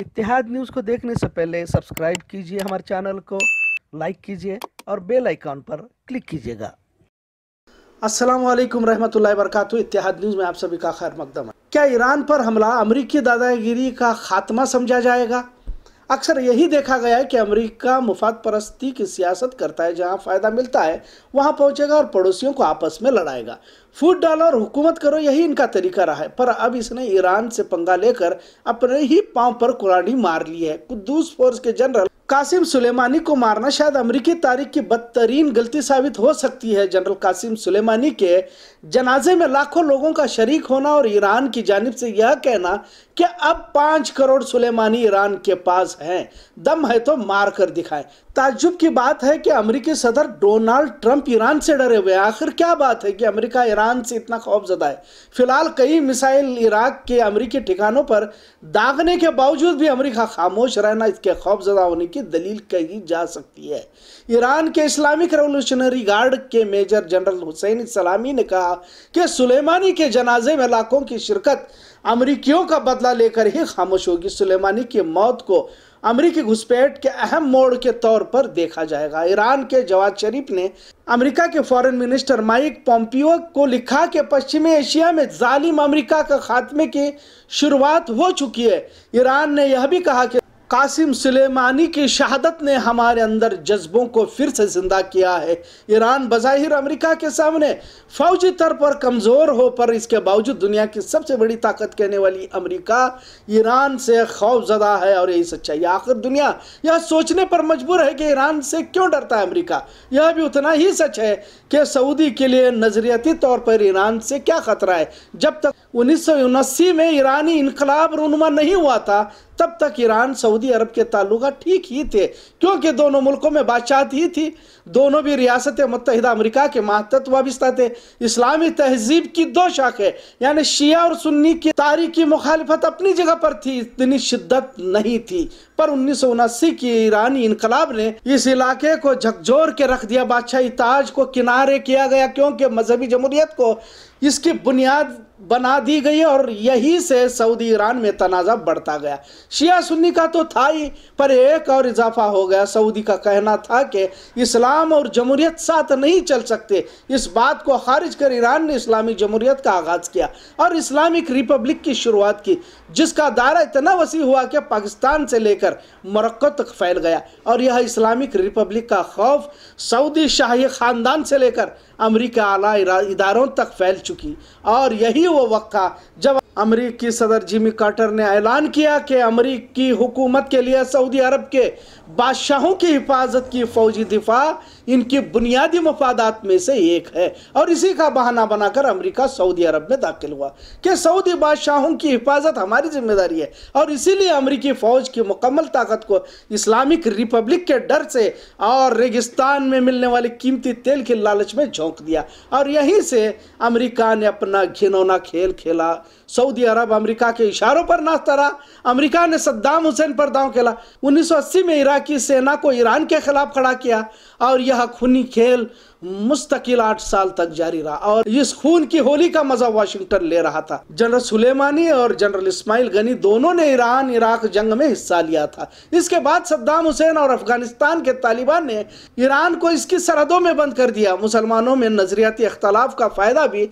اتحاد نیوز کو دیکھنے سے پہلے سبسکرائب کیجئے ہمارے چینل کو لائک کیجئے اور بیل آئیکن پر کلک کیجئے گا السلام علیکم رحمت اللہ وبرکاتہ اتحاد نیوز میں آپ کا خیر مقدم ہے کیا ایران پر حملہ امریکی گیری کا خاتمہ سمجھا جائے گا اکثر یہی دیکھا گیا ہے کہ امریکہ مفاد پرستی کی سیاست کرتا ہے جہاں فائدہ ملتا ہے وہاں پہنچے گا اور پڑوسیوں کو آپس میں لڑائے گا فوڈ ڈالو اور حکومت کرو یہی ان کا طریقہ رہا ہے پر اب اس نے ایران سے پنگا لے کر اپنے ہی پاؤں پر قرآنی مار لی ہے قدوس فورس کے جنرل قاسم سلیمانی کو مارنا شاید امریکی تاریخ کی بدترین غلطی ثابت ہو سکتی ہے جنرل قاسم سلیمانی کے جنازے میں لاکھوں لوگوں کا شریک ہونا اور ایران کی جانب سے یہ کہنا کہ اب پانچ کروڑ سلیمانی ایران کے پاس ہیں دم ہے تو مار کر دکھائیں تعجب کی بات ہے کہ امریکی صدر ڈونالڈ ٹرمپ ایران سے ڈرے ہوئے آخر کیا بات ہے کہ امریکہ ایران سے اتنا خوف زدہ ہے فی الحال کئی مسائل عراق کے امریکی ٹھکانوں پر داغنے کے باوجود بھی امریکہ خاموش رہنا اس کے خوف زدہ ہونے کی کی دلیل کہی جا سکتی ہے ایران کے اسلامی ریولوشنری گارڈ کے میجر جنرل حسین سلامی نے کہا کہ سلیمانی کے جنازے میں لاکھوں کی شرکت امریکیوں کا بدلہ لے کر ہی خاموش ہوگی سلیمانی کی موت کو امریکی گھسپیٹ کے اہم موڑ کے طور پر دیکھا جائے گا ایران کے جواد شریف نے امریکہ کے فورن منسٹر مائک پومپیو کو لکھا کہ پشچم ایشیا میں ظالم امریکہ کا خاتمے کی شروعات ہو چکی ہے ایران نے یہ بھی کہا کہ قاسم سلیمانی کی شہادت نے ہمارے اندر جذبوں کو پھر سے زندہ کیا ہے ایران بظاہر امریکہ کے سامنے فوجی طور پر کمزور ہو پر اس کے باوجود دنیا کی سب سے بڑی طاقت کہنے والی امریکہ ایران سے خوف زدہ ہے اور یہی سچائی آخر دنیا یہ سوچنے پر مجبور ہے کہ ایران سے کیوں ڈرتا ہے امریکہ یہ بھی اتنا ہی سچ ہے کہ سعودی کے لیے نظریتی طور پر ایران سے کیا خطرہ ہے جب تک انیس سو انسی میں ایرانی انقلاب رونما نہیں ہوا تھا تب تک ایران سعودی سعودی عرب کے تعلقات ٹھیک ہی تھے کیونکہ دونوں ملکوں میں بادشاہت ہی تھی دونوں بھی ریاست متحدہ امریکہ کے ماہت وابستہ تھے اسلامی تہذیب کی دو شاخ ہے یعنی شیعہ اور سنی کی تاریخی مخالفت اپنی جگہ پر تھی اتنی شدت نہیں تھی پر انیس سو انسی کی ایرانی انقلاب نے اس علاقے کو جھکجور کے رکھ دیا بادشاہی تاج کو کنارے کیا گیا کیونکہ مذہبی جمہوریت کو اس کی بنیاد بنا دی گئی اور یہی سے سعودی ایران میں تنازع بڑھتا گیا شیعہ سنی کا تو تھا ہی پر ایک اور اضافہ ہو گیا سعودی کا کہنا تھا کہ اسلام اور جمہوریت ساتھ نہیں چل سکتے اس بات کو خارج کر ایران نے اسلامی جمہوریت کا آغاز کیا اور اسلامک ریپبلک کی شروعات کی جس کا دائرہ اتنا وسیع ہوا کہ پاکستان سے لے کر کر مرک تک پھیل گیا اور یہ اسلامک ریپبلک کا خوف سعودی شاہی خاندان سے لے کر امریکہ اعلی اداروں تک پھیل چکی اور یہی وہ وقت تھا جب امریکی صدر جیمی کارٹر نے اعلان کیا کہ امریکی حکومت کے لیے سعودی عرب کے بادشاہوں کی حفاظت کی فوجی دفاع ان کی بنیادی مفادات میں سے ایک ہے اور اسی کا بہانہ بنا کر امریکہ سعودی عرب میں داخل ہوا کہ سعودی بادشاہوں کی حفاظت ہماری ذمہ داری ہے اور اسی لیے امریکی فوج کی مکمل طاقت کو اسلامک ریپبلک کے ڈر سے اور ریگستان میں ملنے والے قیمتی تیل کے لالچ میں جھونک دیا اور یہیں سے امریکہ نے اپنا گھنونا کھیل کھیلا سعودی عرب امریکہ کے اشاروں پر ناستا رہا امریکہ نے صدام حسین پر داؤں کھیلا انیس سو اسی میں عراقی سینہ کو ایران کے خلاف کھڑا کیا اور یہ خونی کھیل مستقل آٹھ سال تک جاری رہا اور اس خون کی ہولی کا مزہ واشنگٹن لے رہا تھا جنرل سلیمانی اور جنرل اسماعیل غنی دونوں نے ایران عراق جنگ میں حصہ لیا تھا اس کے بعد صدام حسین اور افغانستان کے طالبان نے ایران کو اس کی سرحدوں میں بند کر دیا مسلمانوں میں نظریاتی اختلاف کا فائدہ بھی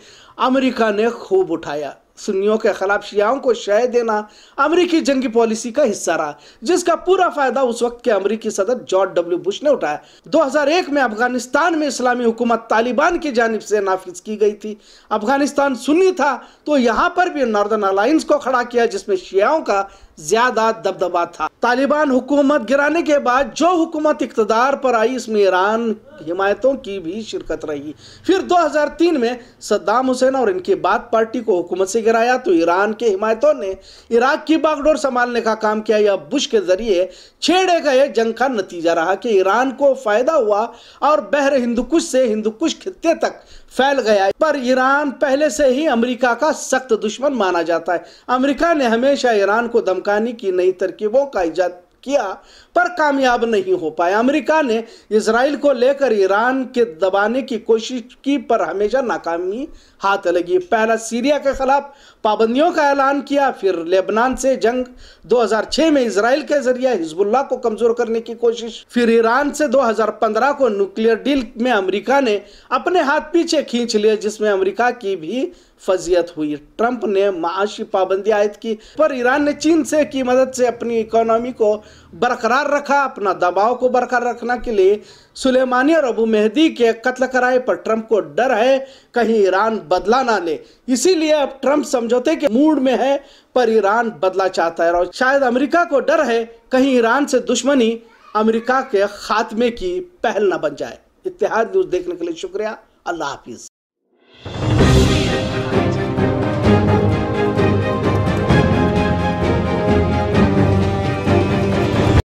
امریکہ نے خوب اٹھایا سنیوں کے خلاف شیعوں کو شہ دینا امریکی جنگی پالیسی کا حصہ رہا جس کا پورا فائدہ اس وقت کے امریکی صدر جارج ڈبلیو بش نے اٹھایا دو ہزار ایک میں افغانستان میں اسلامی حکومت طالبان کی جانب سے نافذ کی گئی تھی افغانستان سنی تھا تو یہاں پر بھی ناردن الائنس کو کھڑا کیا جس میں شیعوں کا زیادہ دبدبا تھا طالبان حکومت گرانے کے بعد جو حکومت اقتدار پر آئی اس میں ایران حمایتوں کی بھی شرکت رہی پھر دو ہزار تین میں صدام حسین اور ان کے بات پارٹی کو حکومت سے گرایا تو ایران کے حمایتوں نے عراق کی باغڈور سمالنے سنبھالنے کا کام کیا یا بش کے ذریعے چھیڑے گئے جنگ کا نتیجہ رہا کہ ایران کو فائدہ ہوا اور بہر ہندوکش سے ہندوکش خطے تک پھیل گیا ہے پر ایران پہلے سے ہی امریکہ کا سخت دشمن مانا جاتا ہے امریکہ نے ہمیشہ ایران کو دمکانی کی نئی ترکیبوں کا ایجاد کیا پر کامیاب نہیں ہو پائے امریکہ نے اسرائیل کو لے کر ایران کے دبانے کی کوشش کی پر ہمیشہ ناکامی ہاتھ لگی پہلا سیریا کے خلاف پابندیوں کا اعلان کیا پھر لیبنان سے جنگ دو ہزار چھے میں اسرائیل کے ذریعہ حزب اللہ کو کمزور کرنے کی کوشش پھر ایران سے دو ہزار پندرہ کو نوکلئر ڈیل میں امریکہ نے اپنے ہاتھ پیچھے کھینچ لیا جس میں امریکہ کی بھی فضیت ہوئی ٹرمپ نے معاشی پابندی عائد کی پر ایران نے چین سے کی مدد سے اپنی اکانومی کو برقرار رکھا اپنا دباؤ کو برقرار رکھنا کے لیے سلیمانی اور ابو مہدی کے قتل کرائے پر ٹرمپ کو ڈر ہے کہیں ایران بدلا نہ لے اسی لیے اب ٹرمپ سمجھوتے کے موڈ میں ہے پر ایران بدلا چاہتا ہے اور شاید امریکہ کو ڈر ہے کہیں ایران سے دشمنی امریکہ کے خاتمے کی پہل نہ بن جائے اتحاد نیوز دیکھنے کے لیے شکریہ اللہ حافظ